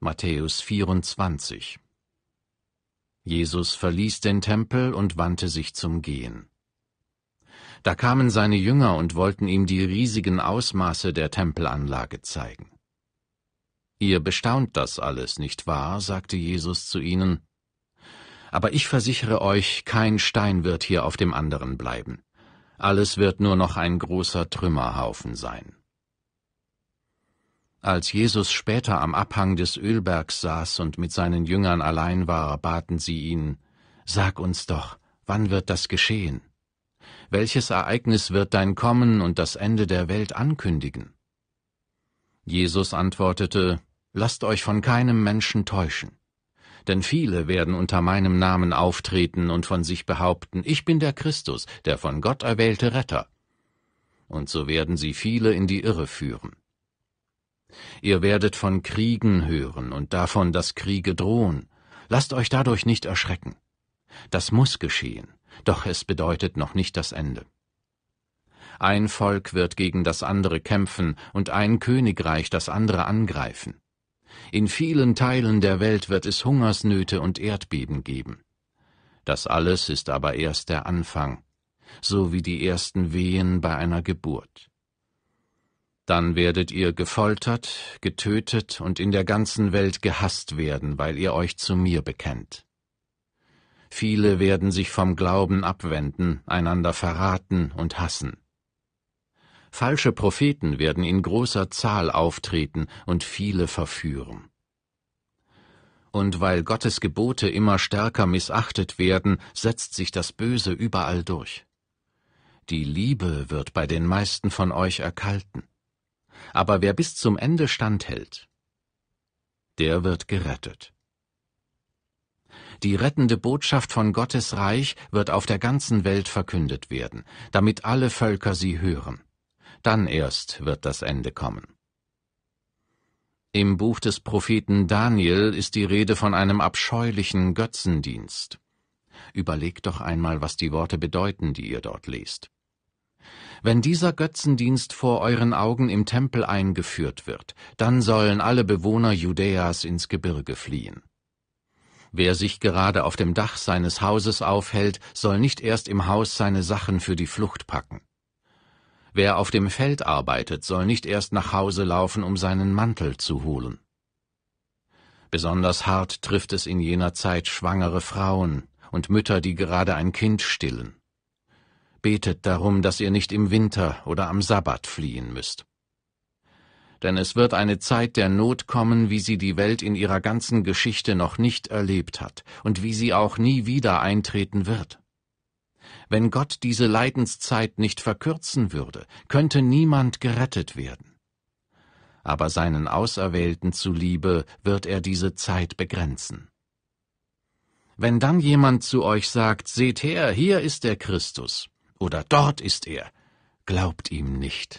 Matthäus 24 Jesus verließ den Tempel und wandte sich zum Gehen. Da kamen seine Jünger und wollten ihm die riesigen Ausmaße der Tempelanlage zeigen. Ihr bestaunt das alles, nicht wahr? sagte Jesus zu ihnen. Aber ich versichere euch, kein Stein wird hier auf dem anderen bleiben. Alles wird nur noch ein großer Trümmerhaufen sein. Als Jesus später am Abhang des Ölbergs saß und mit seinen Jüngern allein war, baten sie ihn, Sag uns doch, wann wird das geschehen? Welches Ereignis wird dein Kommen und das Ende der Welt ankündigen? Jesus antwortete, Lasst euch von keinem Menschen täuschen. Denn viele werden unter meinem Namen auftreten und von sich behaupten, ich bin der Christus, der von Gott erwählte Retter. Und so werden sie viele in die Irre führen. Ihr werdet von Kriegen hören und davon, dass Kriege drohen. Lasst euch dadurch nicht erschrecken. Das muss geschehen, doch es bedeutet noch nicht das Ende. Ein Volk wird gegen das andere kämpfen und ein Königreich das andere angreifen. In vielen Teilen der Welt wird es Hungersnöte und Erdbeben geben. Das alles ist aber erst der Anfang, so wie die ersten Wehen bei einer Geburt. Dann werdet ihr gefoltert, getötet und in der ganzen Welt gehasst werden, weil ihr euch zu mir bekennt. Viele werden sich vom Glauben abwenden, einander verraten und hassen. Falsche Propheten werden in großer Zahl auftreten und viele verführen. Und weil Gottes Gebote immer stärker missachtet werden, setzt sich das Böse überall durch. Die Liebe wird bei den meisten von euch erkalten aber wer bis zum Ende standhält, der wird gerettet. Die rettende Botschaft von Gottes Reich wird auf der ganzen Welt verkündet werden, damit alle Völker sie hören. Dann erst wird das Ende kommen. Im Buch des Propheten Daniel ist die Rede von einem abscheulichen Götzendienst. Überlegt doch einmal, was die Worte bedeuten, die ihr dort lest. Wenn dieser Götzendienst vor euren Augen im Tempel eingeführt wird, dann sollen alle Bewohner Judäas ins Gebirge fliehen. Wer sich gerade auf dem Dach seines Hauses aufhält, soll nicht erst im Haus seine Sachen für die Flucht packen. Wer auf dem Feld arbeitet, soll nicht erst nach Hause laufen, um seinen Mantel zu holen. Besonders hart trifft es in jener Zeit schwangere Frauen und Mütter, die gerade ein Kind stillen betet darum, dass ihr nicht im Winter oder am Sabbat fliehen müsst. Denn es wird eine Zeit der Not kommen, wie sie die Welt in ihrer ganzen Geschichte noch nicht erlebt hat und wie sie auch nie wieder eintreten wird. Wenn Gott diese Leidenszeit nicht verkürzen würde, könnte niemand gerettet werden. Aber seinen Auserwählten zuliebe wird er diese Zeit begrenzen. Wenn dann jemand zu euch sagt, seht her, hier ist der Christus, oder dort ist er. Glaubt ihm nicht.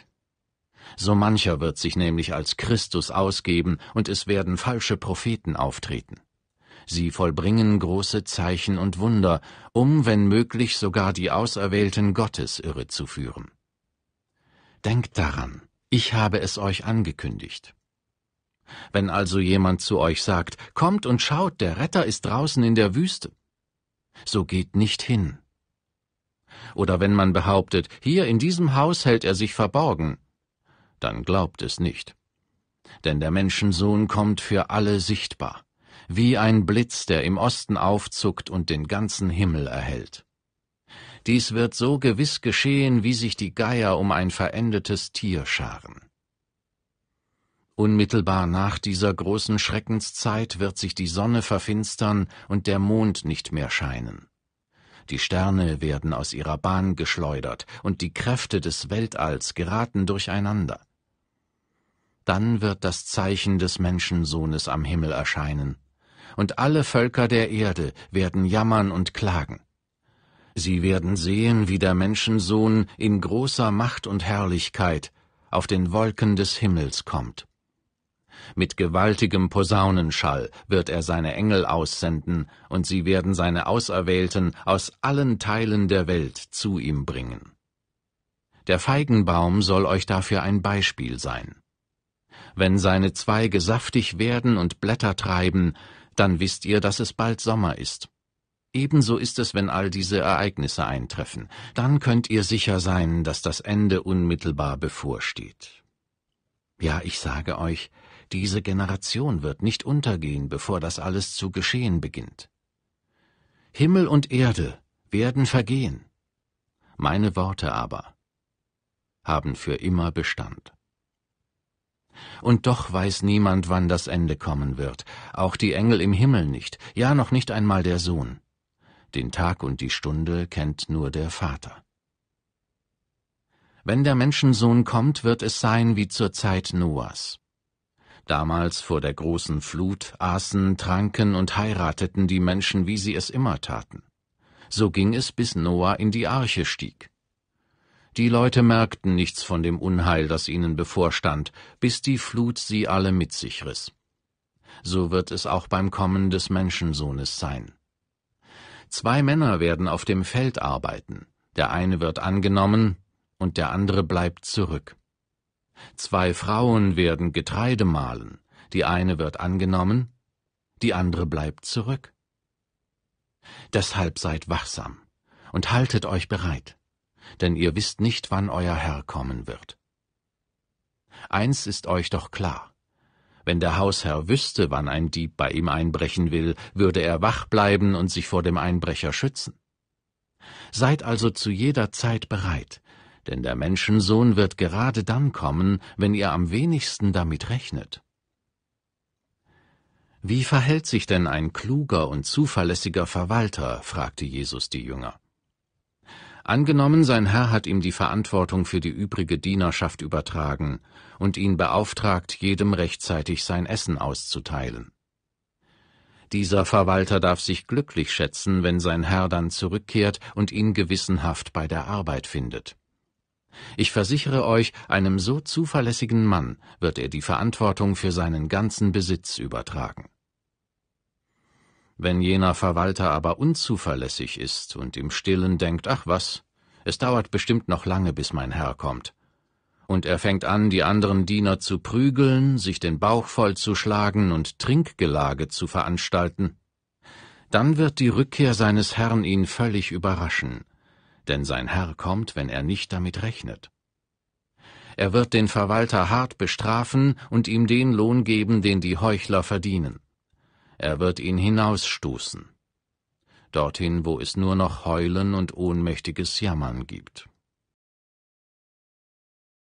So mancher wird sich nämlich als Christus ausgeben, und es werden falsche Propheten auftreten. Sie vollbringen große Zeichen und Wunder, um, wenn möglich, sogar die Auserwählten Gottes irre zu führen. Denkt daran, ich habe es euch angekündigt. Wenn also jemand zu euch sagt, kommt und schaut, der Retter ist draußen in der Wüste, so geht nicht hin, oder wenn man behauptet, hier in diesem Haus hält er sich verborgen, dann glaubt es nicht. Denn der Menschensohn kommt für alle sichtbar, wie ein Blitz, der im Osten aufzuckt und den ganzen Himmel erhellt. Dies wird so gewiss geschehen, wie sich die Geier um ein verendetes Tier scharen. Unmittelbar nach dieser großen Schreckenszeit wird sich die Sonne verfinstern und der Mond nicht mehr scheinen. Die Sterne werden aus ihrer Bahn geschleudert und die Kräfte des Weltalls geraten durcheinander. Dann wird das Zeichen des Menschensohnes am Himmel erscheinen, und alle Völker der Erde werden jammern und klagen. Sie werden sehen, wie der Menschensohn in großer Macht und Herrlichkeit auf den Wolken des Himmels kommt. Mit gewaltigem Posaunenschall wird er seine Engel aussenden, und sie werden seine Auserwählten aus allen Teilen der Welt zu ihm bringen. Der Feigenbaum soll euch dafür ein Beispiel sein. Wenn seine Zweige saftig werden und Blätter treiben, dann wisst ihr, dass es bald Sommer ist. Ebenso ist es, wenn all diese Ereignisse eintreffen. Dann könnt ihr sicher sein, dass das Ende unmittelbar bevorsteht. Ja, ich sage euch, diese Generation wird nicht untergehen, bevor das alles zu geschehen beginnt. Himmel und Erde werden vergehen. Meine Worte aber haben für immer Bestand. Und doch weiß niemand, wann das Ende kommen wird, auch die Engel im Himmel nicht, ja noch nicht einmal der Sohn. Den Tag und die Stunde kennt nur der Vater. Wenn der Menschensohn kommt, wird es sein wie zur Zeit Noahs. Damals vor der großen Flut aßen, tranken und heirateten die Menschen, wie sie es immer taten. So ging es, bis Noah in die Arche stieg. Die Leute merkten nichts von dem Unheil, das ihnen bevorstand, bis die Flut sie alle mit sich riss. So wird es auch beim Kommen des Menschensohnes sein. Zwei Männer werden auf dem Feld arbeiten, der eine wird angenommen und der andere bleibt zurück. Zwei Frauen werden Getreide mahlen, die eine wird angenommen, die andere bleibt zurück. Deshalb seid wachsam und haltet euch bereit, denn ihr wisst nicht, wann euer Herr kommen wird. Eins ist euch doch klar, wenn der Hausherr wüsste, wann ein Dieb bei ihm einbrechen will, würde er wach bleiben und sich vor dem Einbrecher schützen. Seid also zu jeder Zeit bereit, denn der Menschensohn wird gerade dann kommen, wenn ihr am wenigsten damit rechnet. Wie verhält sich denn ein kluger und zuverlässiger Verwalter? fragte Jesus die Jünger. Angenommen, sein Herr hat ihm die Verantwortung für die übrige Dienerschaft übertragen und ihn beauftragt, jedem rechtzeitig sein Essen auszuteilen. Dieser Verwalter darf sich glücklich schätzen, wenn sein Herr dann zurückkehrt und ihn gewissenhaft bei der Arbeit findet. Ich versichere euch, einem so zuverlässigen Mann wird er die Verantwortung für seinen ganzen Besitz übertragen. Wenn jener Verwalter aber unzuverlässig ist und im stillen denkt, ach was, es dauert bestimmt noch lange, bis mein Herr kommt, und er fängt an, die anderen Diener zu prügeln, sich den Bauch vollzuschlagen und Trinkgelage zu veranstalten, dann wird die Rückkehr seines Herrn ihn völlig überraschen, denn sein Herr kommt, wenn er nicht damit rechnet. Er wird den Verwalter hart bestrafen und ihm den Lohn geben, den die Heuchler verdienen. Er wird ihn hinausstoßen. Dorthin, wo es nur noch Heulen und ohnmächtiges Jammern gibt.